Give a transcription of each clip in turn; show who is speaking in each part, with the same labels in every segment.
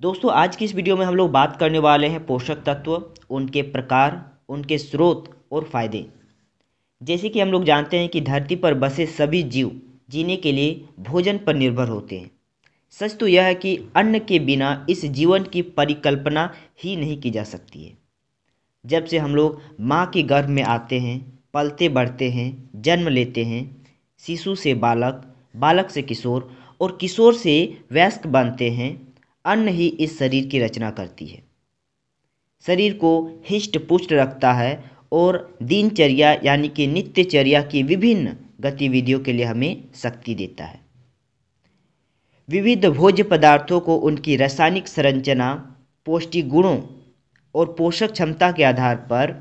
Speaker 1: दोस्तों आज की इस वीडियो में हम लोग बात करने वाले हैं पोषक तत्व उनके प्रकार उनके स्रोत और फायदे जैसे कि हम लोग जानते हैं कि धरती पर बसे सभी जीव जीने के लिए भोजन पर निर्भर होते हैं सच तो यह है कि अन्न के बिना इस जीवन की परिकल्पना ही नहीं की जा सकती है जब से हम लोग माँ के गर्भ में आते हैं पलते बढ़ते हैं जन्म लेते हैं शिशु से बालक बालक से किशोर और किशोर से वयस्क बनते हैं अन्न ही इस शरीर की रचना करती है शरीर को हिष्ट पुष्ट रखता है और दिनचर्या यानी कि नित्यचर्या की विभिन्न गतिविधियों के लिए हमें शक्ति देता है विविध भोज्य पदार्थों को उनकी रासायनिक संरचना पौष्टिक गुणों और पोषक क्षमता के आधार पर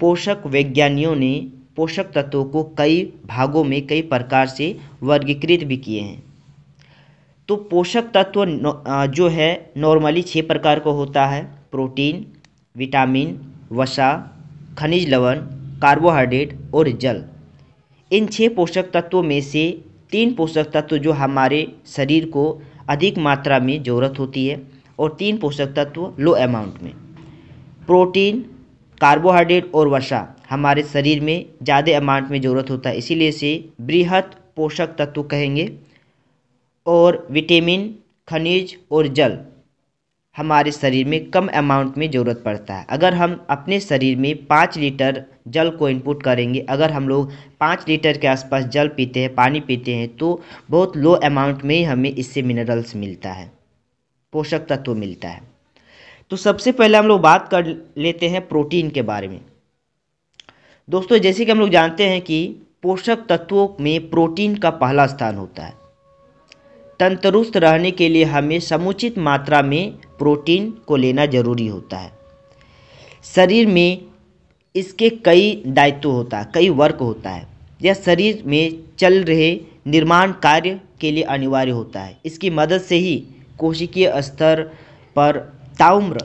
Speaker 1: पोषक वैज्ञानियों ने पोषक तत्वों को कई भागों में कई प्रकार से वर्गीकृत भी किए हैं तो पोषक तत्व जो है नॉर्मली छः प्रकार का होता है प्रोटीन विटामिन वसा खनिज लवण कार्बोहाइड्रेट और जल इन छः पोषक तत्वों में से तीन पोषक तत्व जो हमारे शरीर को अधिक मात्रा में ज़रूरत होती है और तीन पोषक तत्व लो अमाउंट में प्रोटीन कार्बोहाइड्रेट और वसा हमारे शरीर में ज़्यादा अमाउंट में ज़रूरत होता है इसीलिए से बृहद पोषक तत्व कहेंगे और विटामिन खनिज और जल हमारे शरीर में कम अमाउंट में ज़रूरत पड़ता है अगर हम अपने शरीर में पाँच लीटर जल को इनपुट करेंगे अगर हम लोग पाँच लीटर के आसपास जल पीते हैं पानी पीते हैं तो बहुत लो अमाउंट में ही हमें इससे मिनरल्स मिलता है पोषक तत्व मिलता है तो सबसे पहले हम लोग बात कर लेते हैं प्रोटीन के बारे में दोस्तों जैसे कि हम लोग जानते हैं कि पोषक तत्वों में प्रोटीन का पहला स्थान होता है तंदुरुस्त रहने के लिए हमें समुचित मात्रा में प्रोटीन को लेना ज़रूरी होता है शरीर में इसके कई दायित्व होता है कई वर्क होता है यह शरीर में चल रहे निर्माण कार्य के लिए अनिवार्य होता है इसकी मदद से ही कोशिकीय स्तर पर ताउम्र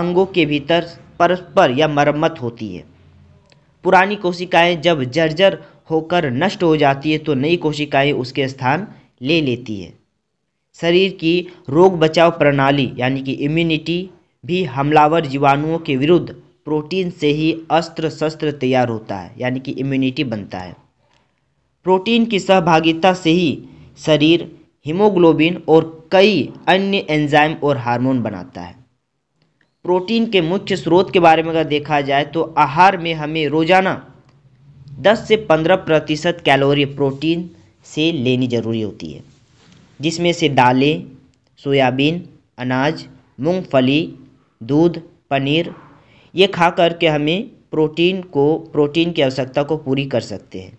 Speaker 1: अंगों के भीतर परस्पर या मरम्मत होती है पुरानी कोशिकाएं जब जर्जर होकर नष्ट हो जाती है तो नई कोशिकाएं उसके स्थान ले लेती है शरीर की रोग बचाव प्रणाली यानी कि इम्यूनिटी भी हमलावर जीवाणुओं के विरुद्ध प्रोटीन से ही अस्त्र शस्त्र तैयार होता है यानी कि इम्यूनिटी बनता है प्रोटीन की सहभागिता से ही शरीर हीमोग्लोबिन और कई अन्य एंजाइम और हार्मोन बनाता है प्रोटीन के मुख्य स्रोत के बारे में अगर देखा जाए तो आहार में हमें रोजाना 10 से 15 प्रतिशत कैलोरी प्रोटीन से लेनी ज़रूरी होती है जिसमें से दालें सोयाबीन अनाज मूंगफली दूध पनीर ये खा कर के हमें प्रोटीन को प्रोटीन की आवश्यकता को पूरी कर सकते हैं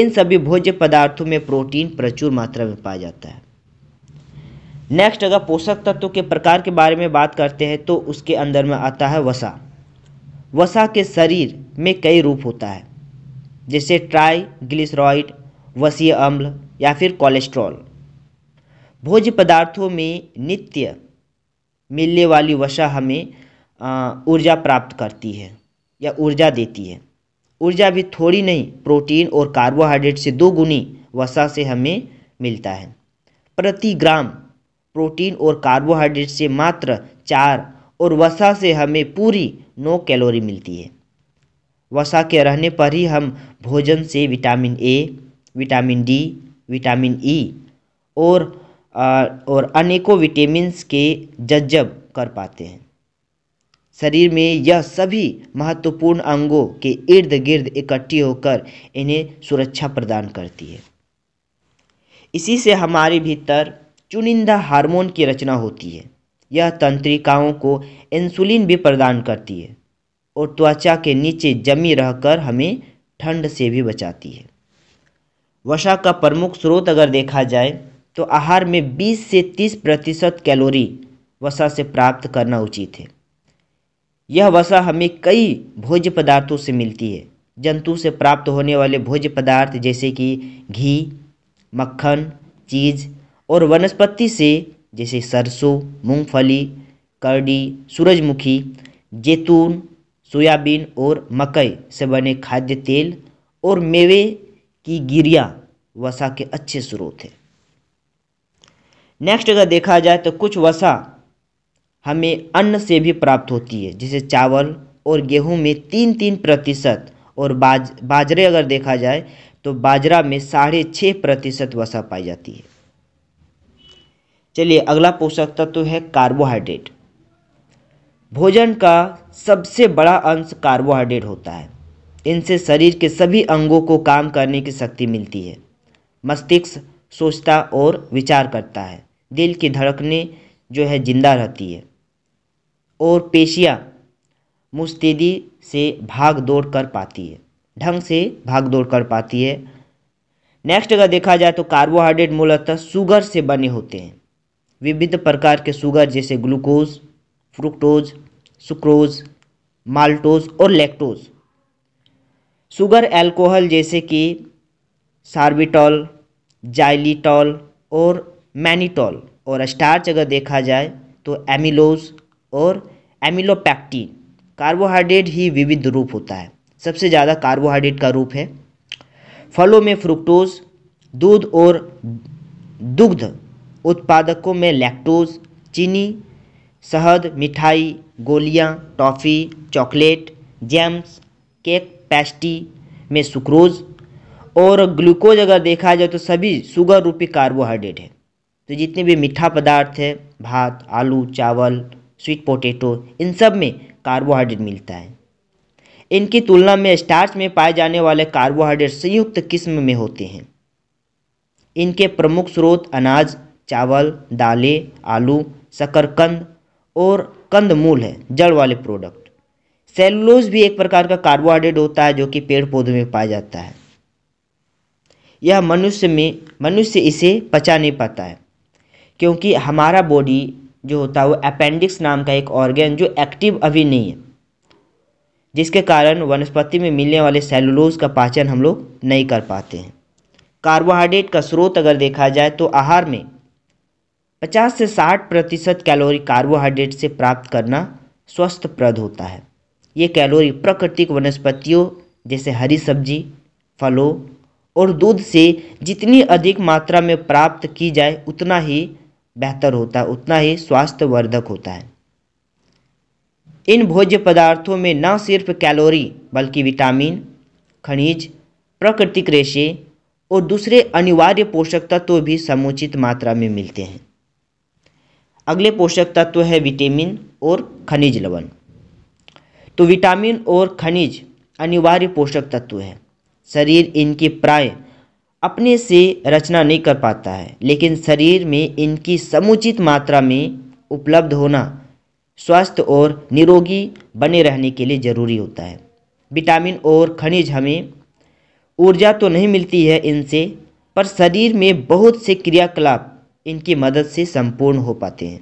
Speaker 1: इन सभी भोज्य पदार्थों में प्रोटीन प्रचुर मात्रा में पाया जाता है नेक्स्ट अगर पोषक तत्व के प्रकार के बारे में बात करते हैं तो उसके अंदर में आता है वसा वसा के शरीर में कई रूप होता है जैसे ट्राई ग्लिसराइड वसीय अम्ल या फिर कोलेस्ट्रॉल भोज्य पदार्थों में नित्य मिलने वाली वसा हमें ऊर्जा प्राप्त करती है या ऊर्जा देती है ऊर्जा भी थोड़ी नहीं प्रोटीन और कार्बोहाइड्रेट से दो गुनी वसा से हमें मिलता है प्रति ग्राम प्रोटीन और कार्बोहाइड्रेट से मात्र चार और वसा से हमें पूरी नौ कैलोरी मिलती है वसा के रहने पर ही हम भोजन से vitamin A vitamin D vitamin E और और अनेकों विटामिन्स के जज्जब कर पाते हैं शरीर में यह सभी महत्वपूर्ण अंगों के इर्द गिर्द इकट्ठी होकर इन्हें सुरक्षा प्रदान करती है इसी से हमारे भीतर चुनिंदा हार्मोन की रचना होती है यह तंत्रिकाओं को इंसुलिन भी प्रदान करती है और त्वचा के नीचे जमी रहकर हमें ठंड से भी बचाती है वसा का प्रमुख स्रोत अगर देखा जाए तो आहार में 20 से 30 प्रतिशत कैलोरी वसा से प्राप्त करना उचित है यह वसा हमें कई भोज्य पदार्थों से मिलती है जंतु से प्राप्त होने वाले भोज्य पदार्थ जैसे कि घी मक्खन चीज़ और वनस्पति से जैसे सरसों मूंगफली करडी सूरजमुखी जैतून सोयाबीन और मकई से बने खाद्य तेल और मेवे की गिरिया वसा के अच्छे स्रोत है नेक्स्ट अगर देखा जाए तो कुछ वसा हमें अन्न से भी प्राप्त होती है जैसे चावल और गेहूं में तीन तीन प्रतिशत और बाज बाजरे अगर देखा जाए तो बाजरा में साढ़े छः प्रतिशत वसा पाई जाती है चलिए अगला पोषक तत्व तो है कार्बोहाइड्रेट भोजन का सबसे बड़ा अंश कार्बोहाइड्रेट होता है इनसे शरीर के सभी अंगों को काम करने की शक्ति मिलती है मस्तिष्क सोचता और विचार करता है दिल की धड़कने जो है जिंदा रहती है और पेशियाँ मुस्तैदी से भाग दौड़ कर पाती है ढंग से भाग दौड़ कर पाती है नेक्स्ट अगर देखा जाए तो कार्बोहाइड्रेट मूलतः शुगर से बने होते हैं विभिन्न प्रकार के शुगर जैसे ग्लूकोज फ्रुक्टोज सुक्रोज माल्टोज और लैक्टोज शुगर एल्कोहल जैसे कि सार्बिटॉल जाइलिटॉल और मैनीटॉल और स्टार्च अगर देखा जाए तो एमिलोज और एमिलोपैक्टिन कार्बोहाइड्रेट ही विविध रूप होता है सबसे ज़्यादा कार्बोहाइड्रेट का रूप है फलों में फ्रुक्टोज दूध और दुग्ध उत्पादकों में लैक्टोज चीनी शहद मिठाई गोलियां toffee chocolate jams cake pastry में सुक्रोज और ग्लूकोज अगर देखा जाए तो सभी शुगर रूपी कार्बोहाइड्रेट है तो जितने भी मीठा पदार्थ है भात आलू चावल स्वीट पोटैटो इन सब में कार्बोहाइड्रेट मिलता है इनकी तुलना में स्टार्च में पाए जाने वाले कार्बोहाइड्रेट संयुक्त किस्म में होते हैं इनके प्रमुख स्रोत अनाज चावल दालें आलू शकरकंद और कंद मूल है जड़ वाले प्रोडक्ट सेलुलोज भी एक प्रकार का कार्बोहाइड्रेट होता है जो कि पेड़ पौधों में पाया जाता है यह मनुष्य में मनुष्य इसे पचा नहीं पाता है क्योंकि हमारा बॉडी जो होता है वो अपेंडिक्स नाम का एक ऑर्गेन जो एक्टिव अभी नहीं है जिसके कारण वनस्पति में मिलने वाले सेलुलोज का पाचन हम लोग नहीं कर पाते हैं कार्बोहाइड्रेट का स्रोत अगर देखा जाए तो आहार में 50 से 60 प्रतिशत कैलोरी कार्बोहाइड्रेट से प्राप्त करना स्वस्थप्रद होता है ये कैलोरी प्राकृतिक वनस्पतियों जैसे हरी सब्जी फलों और दूध से जितनी अधिक मात्रा में प्राप्त की जाए उतना ही बेहतर होता है उतना ही स्वास्थ्यवर्धक होता है इन भोज्य पदार्थों में न सिर्फ कैलोरी बल्कि विटामिन खनिज प्राकृतिक रेशे और दूसरे अनिवार्य पोषक तत्व तो भी समुचित मात्रा में मिलते हैं अगले पोषक तत्व तो है विटामिन और खनिज लवण तो विटामिन और खनिज अनिवार्य पोषक तत्व है शरीर इनकी प्राय अपने से रचना नहीं कर पाता है लेकिन शरीर में इनकी समुचित मात्रा में उपलब्ध होना स्वस्थ और निरोगी बने रहने के लिए ज़रूरी होता है विटामिन और खनिज हमें ऊर्जा तो नहीं मिलती है इनसे पर शरीर में बहुत से क्रियाकलाप इनकी मदद से संपूर्ण हो पाते हैं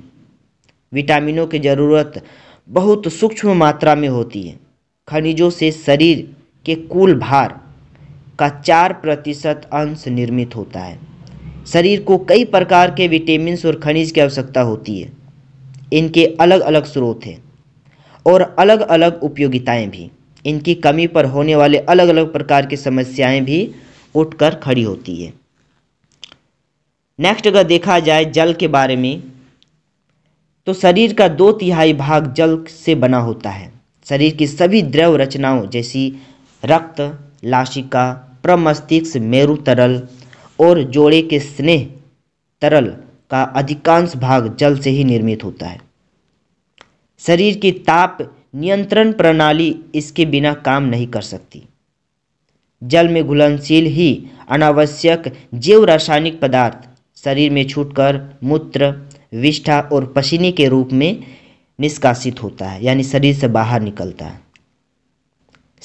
Speaker 1: विटामिनों की ज़रूरत बहुत सूक्ष्म मात्रा में होती है खनिजों से शरीर के कुल भार का चार प्रतिशत अंश निर्मित होता है शरीर को कई प्रकार के विटामिन और खनिज की आवश्यकता होती है इनके अलग अलग स्रोत हैं और अलग अलग उपयोगिताएं भी इनकी कमी पर होने वाले अलग अलग प्रकार की समस्याएं भी उठकर खड़ी होती है नेक्स्ट अगर देखा जाए जल के बारे में तो शरीर का दो तिहाई भाग जल से बना होता है शरीर की सभी द्रव रचनाओं जैसी रक्त लाशिका प्रमस्तिष्क मेरु तरल और जोड़े के स्नेह तरल का अधिकांश भाग जल से ही निर्मित होता है शरीर की ताप नियंत्रण प्रणाली इसके बिना काम नहीं कर सकती जल में घुलनशील ही अनावश्यक जैव रासायनिक पदार्थ शरीर में छूटकर मूत्र विष्ठा और पसीने के रूप में निष्कासित होता है यानी शरीर से बाहर निकलता है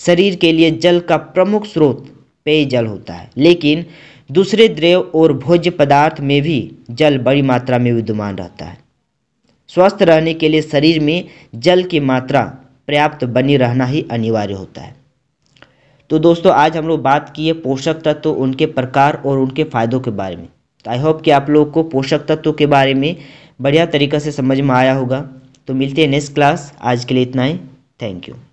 Speaker 1: शरीर के लिए जल का प्रमुख स्रोत पेयजल होता है लेकिन दूसरे द्रव और भोज्य पदार्थ में भी जल बड़ी मात्रा में विद्यमान रहता है स्वस्थ रहने के लिए शरीर में जल की मात्रा पर्याप्त बनी रहना ही अनिवार्य होता है तो दोस्तों आज हम लोग बात किए पोषक तत्व तो उनके प्रकार और उनके फायदों के बारे में तो आई होप कि आप लोगों को पोषक तत्वों के बारे में बढ़िया तरीक़ा से समझ में आया होगा तो मिलते हैं नेक्स्ट क्लास आज के लिए इतना ही थैंक यू